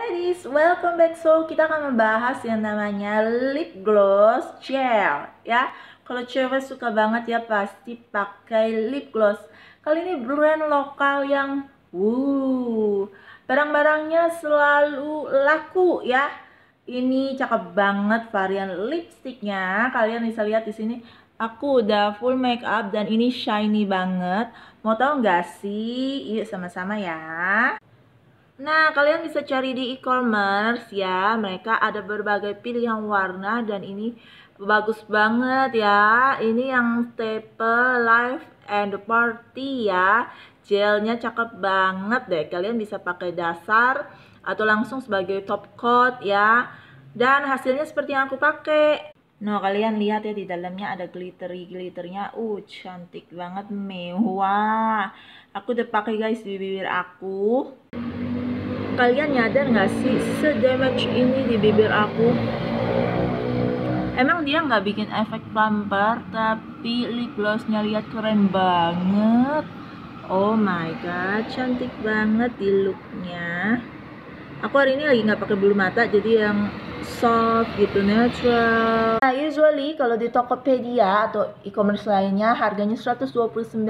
Hai ladies, welcome back. So, kita akan membahas yang namanya lip gloss gel ya. Kalau cewek suka banget ya pasti pakai lip gloss. Kali ini brand lokal yang wuh, barang-barangnya selalu laku ya. Ini cakep banget varian lipstiknya. Kalian bisa lihat di sini aku udah full make up dan ini shiny banget. Mau tahu nggak sih? Yuk sama-sama ya. Nah, kalian bisa cari di e-commerce ya. Mereka ada berbagai pilihan warna dan ini bagus banget ya. Ini yang staple life and party ya. Gelnya cakep banget deh. Kalian bisa pakai dasar atau langsung sebagai top coat ya. Dan hasilnya seperti yang aku pakai. Nah, kalian lihat ya di dalamnya ada glittery-glitternya. Uh, cantik banget mewah. Aku udah pakai guys di bibir aku kalian nyadar nggak sih sedamage ini di bibir aku emang dia nggak bikin efek plumper tapi lip glossnya lihat keren banget oh my god cantik banget di looknya aku hari ini lagi nggak pakai bulu mata jadi yang soft gitu natural nah usually kalau di Tokopedia atau e-commerce lainnya harganya 129.000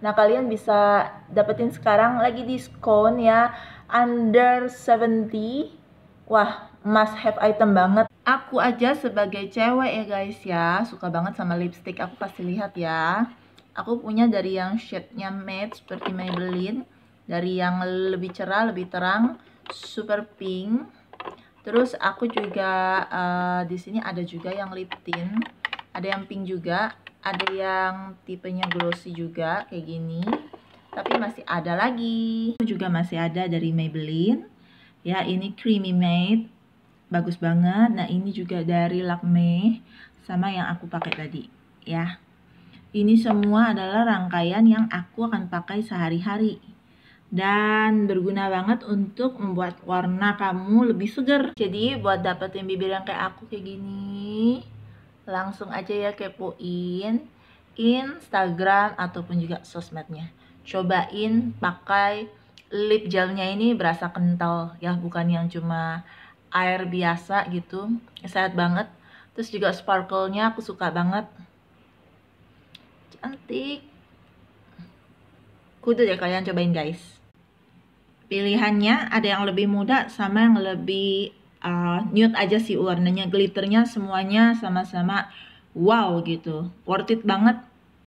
nah kalian bisa dapetin sekarang lagi diskon ya under 70 wah must have item banget aku aja sebagai cewek ya guys ya suka banget sama lipstick aku pasti lihat ya aku punya dari yang shade-nya matte seperti Maybelline dari yang lebih cerah, lebih terang super pink Terus aku juga uh, di sini ada juga yang lip tint, ada yang pink juga, ada yang tipenya glossy juga kayak gini. Tapi masih ada lagi. Juga masih ada dari Maybelline. Ya, ini creamy matte. Bagus banget. Nah, ini juga dari Lakme sama yang aku pakai tadi, ya. Ini semua adalah rangkaian yang aku akan pakai sehari-hari dan berguna banget untuk membuat warna kamu lebih segar. jadi buat dapetin bibir yang kayak aku kayak gini langsung aja ya kepoin Instagram ataupun juga sosmednya cobain pakai lip gelnya ini berasa kental ya bukan yang cuma air biasa gitu sehat banget terus juga sparkle-nya aku suka banget cantik kudu ya kalian cobain guys pilihannya ada yang lebih muda sama yang lebih uh, nude aja sih warnanya glitternya semuanya sama-sama wow gitu worth it banget